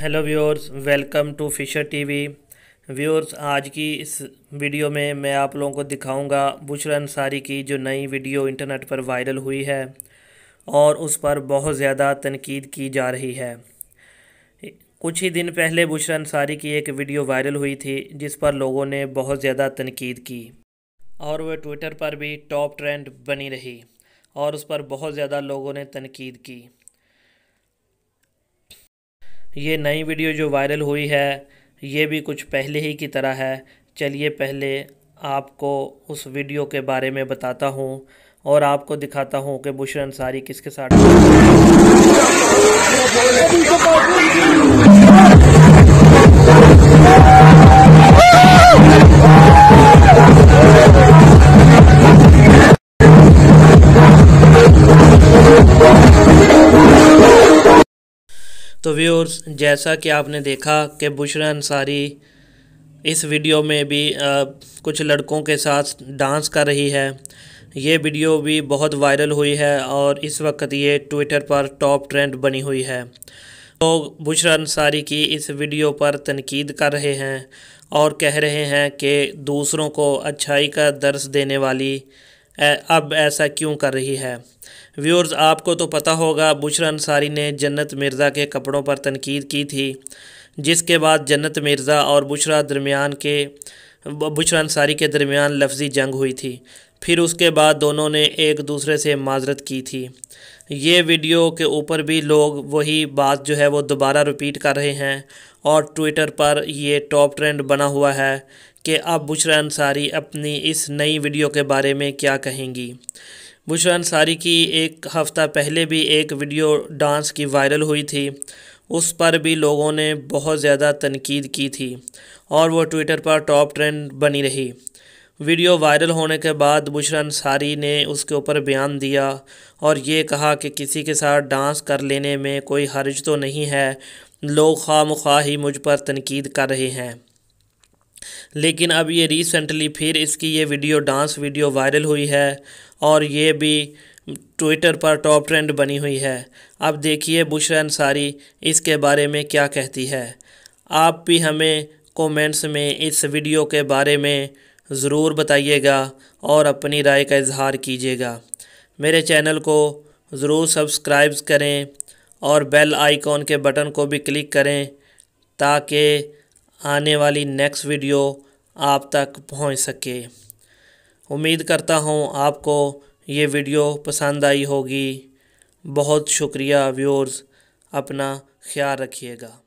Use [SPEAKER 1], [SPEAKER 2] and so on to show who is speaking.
[SPEAKER 1] hello viewers welcome to Fisher TV viewers आज की इस वीडियो में मैं आप लोगों को दिखाऊंगा बुशरा अंसारी की जो नई वीडियो इंटरनेट पर वायरल हुई है और उस पर बहुत ज़्यादा तनकीद की जा रही है कुछ ही दिन पहले बुशरा अंसारी की एक वीडियो वायरल हुई थी जिस पर लोगों ने बहुत ज़्यादा तनकीद की और वह ट्विटर पर भी टॉप ट्रेंड बनी रही और उस पर बहुत ज़्यादा लोगों ने तनकीद की ये नई वीडियो जो वायरल हुई है ये भी कुछ पहले ही की तरह है चलिए पहले आपको उस वीडियो के बारे में बताता हूँ और आपको दिखाता हूँ कि बुशर अंसारी किसके साथ तो व्यूअर्स जैसा कि आपने देखा कि बुशरा अंसारी इस वीडियो में भी आ, कुछ लड़कों के साथ डांस कर रही है ये वीडियो भी बहुत वायरल हुई है और इस वक्त ये ट्विटर पर टॉप ट्रेंड बनी हुई है लोग तो बुशरा अंसारी की इस वीडियो पर तनकीद कर रहे हैं और कह रहे हैं कि दूसरों को अच्छाई का दर्स देने वाली अब ऐसा क्यों कर रही है व्यूअर्स आपको तो पता होगा बुशरा अंसारी ने जन्नत मिर्ज़ा के कपड़ों पर तनकीद की थी जिसके बाद जन्नत मिर्ज़ा और बुशरा दरमियान के बुशरा अंसारी के दरमियान लफ्ज़ी जंग हुई थी फिर उसके बाद दोनों ने एक दूसरे से माजरत की थी ये वीडियो के ऊपर भी लोग वही बात जो है वो दोबारा रिपीट कर रहे हैं और ट्विटर पर ये टॉप ट्रेंड बना हुआ है कि अब बुशरा अंसारी अपनी इस नई वीडियो के बारे में क्या कहेंगी बुशरा अंसारी की एक हफ़्ता पहले भी एक वीडियो डांस की वायरल हुई थी उस पर भी लोगों ने बहुत ज़्यादा तनकीद की थी और वो ट्विटर पर टॉप ट्रेंड बनी रही वीडियो वायरल होने के बाद बुशरा अंसारी ने उसके ऊपर बयान दिया और ये कहा कि किसी के साथ डांस कर लेने में कोई हर्ज तो नहीं है लोग खाम ही मुझ पर तनकीद कर रहे हैं लेकिन अब ये रिसेंटली फिर इसकी ये वीडियो डांस वीडियो वायरल हुई है और ये भी ट्विटर पर टॉप ट्रेंड बनी हुई है अब देखिए बुशरा अंसारी इसके बारे में क्या कहती है आप भी हमें कमेंट्स में इस वीडियो के बारे में ज़रूर बताइएगा और अपनी राय का इजहार कीजिएगा मेरे चैनल को ज़रूर सब्सक्राइब करें और बेल आइकॉन के बटन को भी क्लिक करें ताकि आने वाली नेक्स्ट वीडियो आप तक पहुंच सके उम्मीद करता हूं आपको ये वीडियो पसंद आई होगी बहुत शुक्रिया व्यूअर्स अपना ख्याल रखिएगा